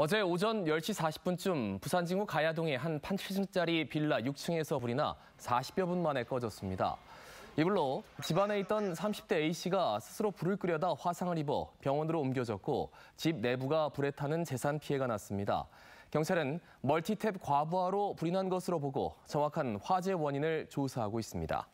어제 오전 10시 40분쯤 부산 진구 가야동의 한 8층짜리 빌라 6층에서 불이 나 40여 분 만에 꺼졌습니다. 이불로 집안에 있던 30대 A씨가 스스로 불을 끄려다 화상을 입어 병원으로 옮겨졌고 집 내부가 불에 타는 재산 피해가 났습니다. 경찰은 멀티탭 과부하로 불이 난 것으로 보고 정확한 화재 원인을 조사하고 있습니다.